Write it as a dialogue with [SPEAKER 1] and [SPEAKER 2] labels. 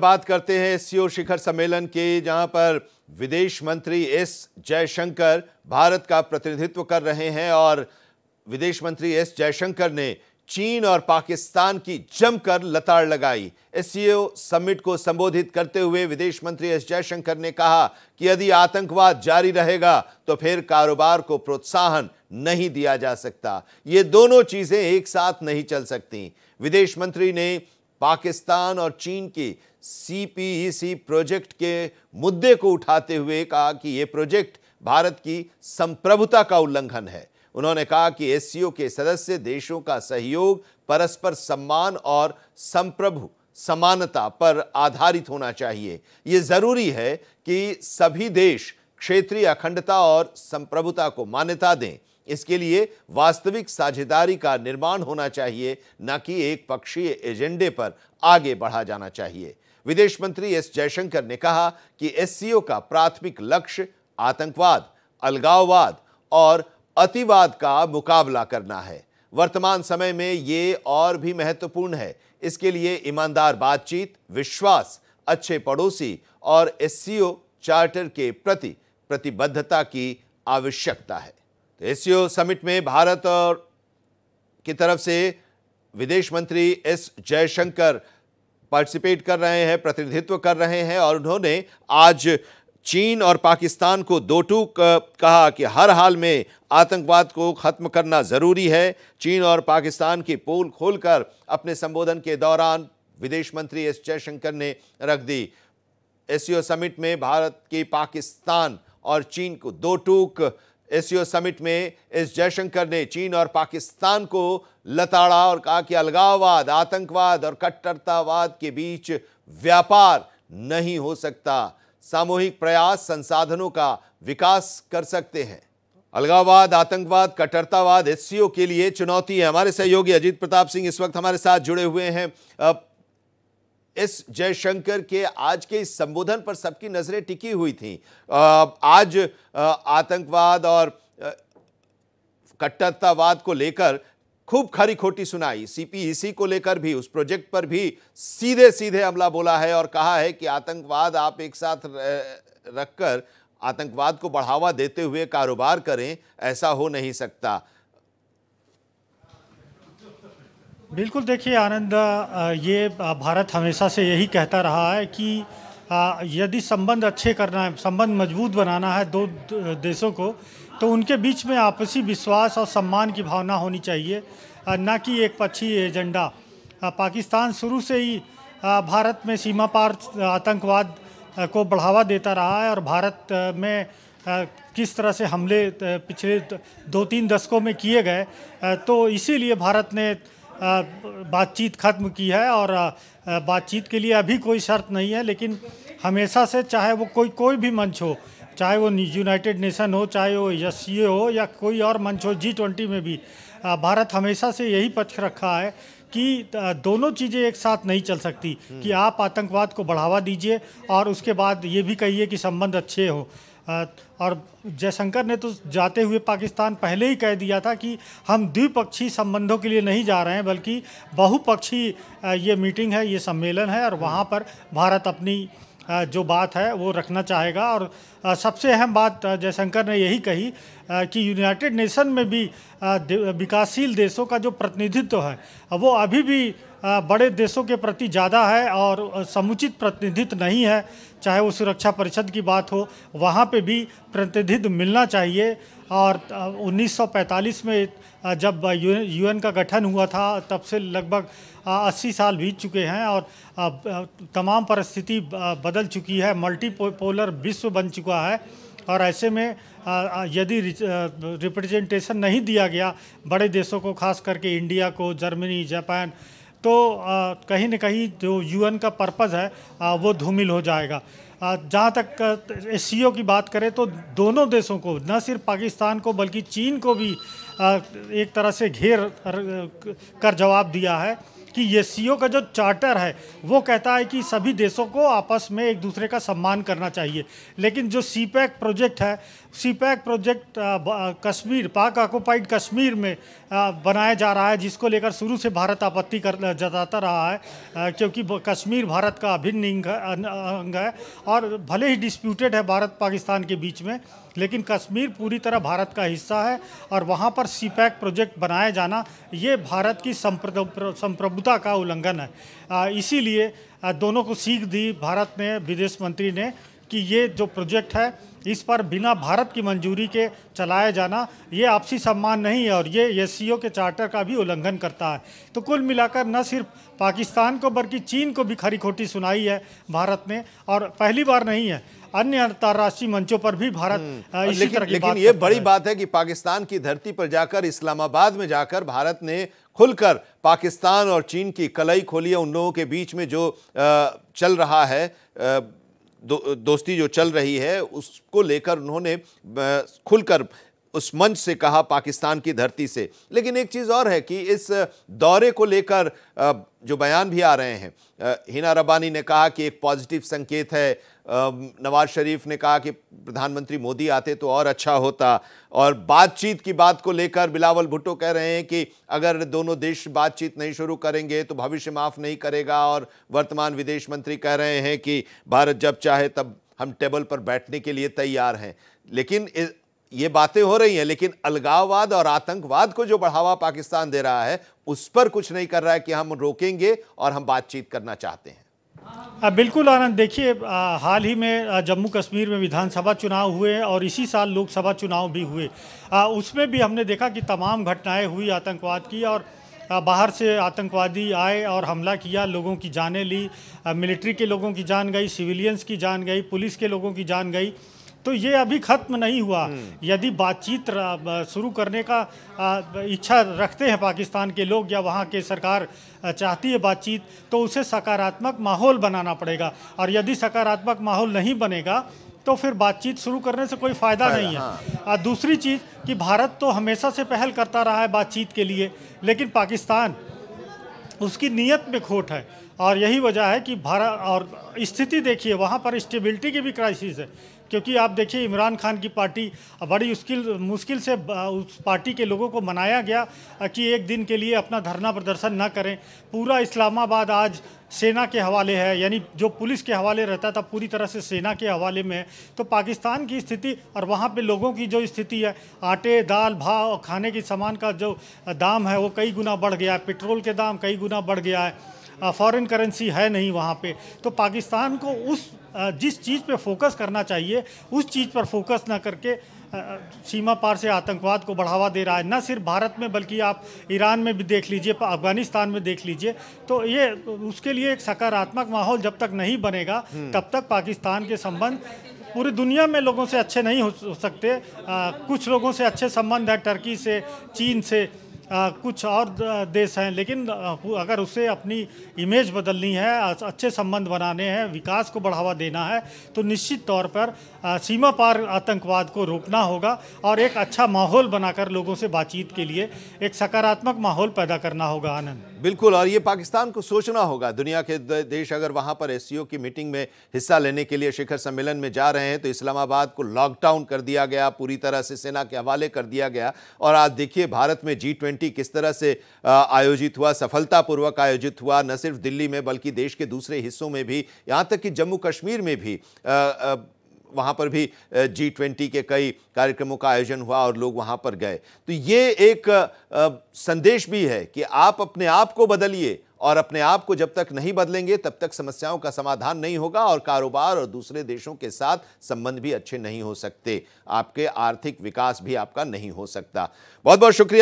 [SPEAKER 1] बात करते हैं सीओ शिखर सम्मेलन के जहां पर विदेश मंत्री एस जयशंकर भारत का प्रतिनिधित्व कर रहे हैं और विदेश मंत्री एस जयशंकर ने चीन और पाकिस्तान की जमकर लताड़ लगाई एस समिट को संबोधित करते हुए विदेश मंत्री एस जयशंकर ने कहा कि यदि आतंकवाद जारी रहेगा तो फिर कारोबार को प्रोत्साहन नहीं दिया जा सकता ये दोनों चीजें एक साथ नहीं चल सकती विदेश मंत्री ने पाकिस्तान और चीन की सीपीईसी e प्रोजेक्ट के मुद्दे को उठाते हुए कहा कि ये प्रोजेक्ट भारत की संप्रभुता का उल्लंघन है उन्होंने कहा कि एस के सदस्य देशों का सहयोग परस्पर सम्मान और संप्रभु समानता पर आधारित होना चाहिए ये ज़रूरी है कि सभी देश क्षेत्रीय अखंडता और संप्रभुता को मान्यता दें इसके लिए वास्तविक साझेदारी का निर्माण होना चाहिए न कि एक पक्षीय एजेंडे पर आगे बढ़ा जाना चाहिए विदेश मंत्री एस जयशंकर ने कहा कि एस का प्राथमिक लक्ष्य आतंकवाद अलगाववाद और अतिवाद का मुकाबला करना है वर्तमान समय में ये और भी महत्वपूर्ण है इसके लिए ईमानदार बातचीत विश्वास अच्छे पड़ोसी और एस चार्टर के प्रति प्रतिबद्धता की आवश्यकता है तो एससीओ समिट में भारत और की तरफ से विदेश मंत्री एस जयशंकर पार्टिसिपेट कर रहे हैं प्रतिनिधित्व कर रहे हैं और उन्होंने आज चीन और पाकिस्तान को दो टूक कहा कि हर हाल में आतंकवाद को ख़त्म करना ज़रूरी है चीन और पाकिस्तान की पोल खोलकर अपने संबोधन के दौरान विदेश मंत्री एस जयशंकर ने रख दी एस समिट में भारत की पाकिस्तान और चीन को दो टूक एसियो समिट में एस जयशंकर ने चीन और पाकिस्तान को लताड़ा और कहा कि अलगाववाद आतंकवाद और कट्टरतावाद के बीच व्यापार नहीं हो सकता सामूहिक प्रयास संसाधनों का विकास कर सकते हैं अलगाववाद आतंकवाद कट्टरतावाद एस के लिए चुनौती है हमारे सहयोगी अजीत प्रताप सिंह इस वक्त हमारे साथ जुड़े हुए हैं एस जयशंकर के आज के इस संबोधन पर सबकी नज़रें टिकी हुई थी आज आतंकवाद और कट्टरतावाद को लेकर खूब खरी खोटी सुनाई सीपीईसी को लेकर भी उस प्रोजेक्ट पर भी सीधे सीधे हमला बोला है और कहा है कि आतंकवाद आप एक साथ रखकर आतंकवाद को बढ़ावा देते हुए कारोबार करें ऐसा हो नहीं सकता
[SPEAKER 2] बिल्कुल देखिए आनंद ये भारत हमेशा से यही कहता रहा है कि यदि संबंध अच्छे करना है संबंध मजबूत बनाना है दो देशों को तो उनके बीच में आपसी विश्वास और सम्मान की भावना होनी चाहिए ना कि एक पक्षी एजेंडा पाकिस्तान शुरू से ही भारत में सीमा पार आतंकवाद को बढ़ावा देता रहा है और भारत में किस तरह से हमले पिछले दो तीन दशकों में किए गए तो इसीलिए भारत ने बातचीत ख़त्म की है और बातचीत के लिए अभी कोई शर्त नहीं है लेकिन हमेशा से चाहे वो कोई कोई भी मंच हो चाहे वो यूनाइटेड नेशन हो चाहे वो एस हो या कोई और मंच हो जी ट्वेंटी में भी भारत हमेशा से यही पक्ष रखा है कि दोनों चीज़ें एक साथ नहीं चल सकती कि हम्म। आप आतंकवाद को बढ़ावा दीजिए और उसके बाद ये भी कहिए कि संबंध अच्छे हों और जयशंकर ने तो जाते हुए पाकिस्तान पहले ही कह दिया था कि हम द्विपक्षीय संबंधों के लिए नहीं जा रहे हैं बल्कि बहुपक्षीय ये मीटिंग है ये सम्मेलन है और वहाँ पर भारत अपनी जो बात है वो रखना चाहेगा और सबसे अहम बात जयशंकर ने यही कही कि यूनाइटेड नेशन में भी विकासशील देशों का जो प्रतिनिधित्व है वो अभी भी बड़े देशों के प्रति ज़्यादा है और समुचित प्रतिनिधित्व नहीं है चाहे वो सुरक्षा परिषद की बात हो वहाँ पे भी प्रतिनिधित्व मिलना चाहिए और 1945 में जब यूएन का गठन हुआ था तब से लगभग 80 साल बीत चुके हैं और तमाम परिस्थिति बदल चुकी है मल्टीपोलर विश्व बन चुका है और ऐसे में यदि रिप्रेजेंटेशन नहीं दिया गया बड़े देशों को खास करके इंडिया को जर्मनी जापान तो कहीं ना कहीं जो यूएन का पर्पज़ है आ, वो धूमिल हो जाएगा जहाँ तक एस e की बात करें तो दोनों देशों को न सिर्फ पाकिस्तान को बल्कि चीन को भी एक तरह से घेर कर जवाब दिया है कि ये e का जो चार्टर है वो कहता है कि सभी देशों को आपस में एक दूसरे का सम्मान करना चाहिए लेकिन जो सी प्रोजेक्ट है सी प्रोजेक्ट कश्मीर पाक ऑक्युपाइड कश्मीर में बनाया जा रहा है जिसको लेकर शुरू से भारत आपत्ति कर जताता रहा है क्योंकि कश्मीर भारत का अभिन्न अंग है और भले ही डिस्प्यूटेड है भारत पाकिस्तान के बीच में लेकिन कश्मीर पूरी तरह भारत का हिस्सा है और वहाँ पर सी प्रोजेक्ट बनाया जाना ये भारत की संप्रभु प्रभुता का उल्लंघन है इसीलिए दोनों को सीख दी भारत ने विदेश मंत्री ने कि ये जो प्रोजेक्ट है इस पर बिना भारत की मंजूरी के चलाया जाना ये आपसी सम्मान नहीं है और ये एस के चार्टर का भी उल्लंघन करता है तो कुल मिलाकर न सिर्फ पाकिस्तान को बल्कि चीन को भी खरी खोटी सुनाई है भारत ने और पहली बार नहीं है अन्य अंतर्राष्ट्रीय मंचों पर भी भारत हम्म। इसी लेकिन, तरह की लेकिन बात ये बड़ी
[SPEAKER 1] बात है कि पाकिस्तान की धरती पर जाकर इस्लामाबाद में जाकर भारत ने खुलकर पाकिस्तान और चीन की कलाई खोली है उन लोगों के बीच में जो चल रहा है दो, दोस्ती जो चल रही है उसको लेकर उन्होंने खुलकर उस मंच से कहा पाकिस्तान की धरती से लेकिन एक चीज़ और है कि इस दौरे को लेकर जो बयान भी आ रहे हैं हिना रबानी ने कहा कि एक पॉजिटिव संकेत है नवाज शरीफ ने कहा कि प्रधानमंत्री मोदी आते तो और अच्छा होता और बातचीत की बात को लेकर बिलावल भुट्टो कह रहे हैं कि अगर दोनों देश बातचीत नहीं शुरू करेंगे तो भविष्य माफ़ नहीं करेगा और वर्तमान विदेश मंत्री कह रहे हैं कि भारत जब चाहे तब हम टेबल पर बैठने के लिए तैयार हैं लेकिन ये बातें हो रही हैं लेकिन अलगाववाद और आतंकवाद को जो बढ़ावा पाकिस्तान दे रहा है उस पर कुछ नहीं कर रहा है कि हम रोकेंगे और हम बातचीत करना चाहते
[SPEAKER 2] हैं बिल्कुल आनंद देखिए हाल ही में जम्मू कश्मीर में विधानसभा चुनाव हुए और इसी साल लोकसभा चुनाव भी हुए आ, उसमें भी हमने देखा कि तमाम घटनाएं हुई आतंकवाद की और बाहर से आतंकवादी आए और हमला किया लोगों की जानें ली मिलिट्री के लोगों की जान गई सिविलियंस की जान गई पुलिस के लोगों की जान गई तो ये अभी खत्म नहीं हुआ हम्म। यदि बातचीत शुरू करने का इच्छा रखते हैं पाकिस्तान के लोग या वहाँ के सरकार चाहती है बातचीत तो उसे सकारात्मक माहौल बनाना पड़ेगा और यदि सकारात्मक माहौल नहीं बनेगा तो फिर बातचीत शुरू करने से कोई फ़ायदा नहीं है हाँ। दूसरी चीज़ कि भारत तो हमेशा से पहल करता रहा है बातचीत के लिए लेकिन पाकिस्तान उसकी नीयत में खोट है और यही वजह है कि भारत और स्थिति देखिए वहाँ पर स्टेबिलिटी की भी क्राइसिस है क्योंकि आप देखिए इमरान खान की पार्टी बड़ी मुश्किल मुश्किल से उस पार्टी के लोगों को मनाया गया कि एक दिन के लिए अपना धरना प्रदर्शन न करें पूरा इस्लामाबाद आज सेना के हवाले है यानी जो पुलिस के हवाले रहता था पूरी तरह से सेना के हवाले में है तो पाकिस्तान की स्थिति और वहाँ पे लोगों की जो स्थिति है आटे दाल भाव और खाने के सामान का जो दाम है वो कई गुना बढ़ गया है पेट्रोल के दाम कई गुना बढ़ गया है फॉरेन करेंसी है नहीं वहाँ पे तो पाकिस्तान को उस जिस चीज़ पे फोकस करना चाहिए उस चीज़ पर फोकस ना करके सीमा पार से आतंकवाद को बढ़ावा दे रहा है न सिर्फ भारत में बल्कि आप ईरान में भी देख लीजिए अफगानिस्तान में देख लीजिए तो ये उसके लिए एक सकारात्मक माहौल जब तक नहीं बनेगा हम्म। तब तक पाकिस्तान के संबंध पूरी दुनिया में लोगों से अच्छे नहीं हो सकते आ, कुछ लोगों से अच्छे संबंध है टर्की से चीन से आ, कुछ और देश हैं लेकिन अगर उसे अपनी इमेज बदलनी है अच्छे संबंध बनाने हैं विकास को बढ़ावा देना है तो निश्चित तौर पर आ, सीमा पार आतंकवाद को रोकना होगा और एक अच्छा माहौल बनाकर लोगों से बातचीत के लिए एक सकारात्मक माहौल पैदा करना होगा आनंद
[SPEAKER 1] बिल्कुल और ये पाकिस्तान को सोचना होगा दुनिया के देश अगर वहाँ पर एस की मीटिंग में हिस्सा लेने के लिए शिखर सम्मेलन में जा रहे हैं तो इस्लामाबाद को लॉकडाउन कर दिया गया पूरी तरह से सेना के हवाले कर दिया गया और आज देखिए भारत में जी ट्वेंटी किस तरह से आयोजित हुआ सफलतापूर्वक आयोजित हुआ न सिर्फ दिल्ली में बल्कि देश के दूसरे हिस्सों में भी यहाँ तक कि जम्मू कश्मीर में भी आ, आ, वहाँ पर भी जी ट्वेंटी के कई कार्यक्रमों का आयोजन हुआ और लोग वहाँ पर गए तो ये एक संदेश भी है कि आप अपने आप को बदलिए और अपने आप को जब तक नहीं बदलेंगे तब तक समस्याओं का समाधान नहीं होगा और कारोबार और दूसरे देशों के साथ संबंध भी अच्छे नहीं हो सकते आपके आर्थिक विकास भी आपका नहीं हो सकता बहुत बहुत शुक्रिया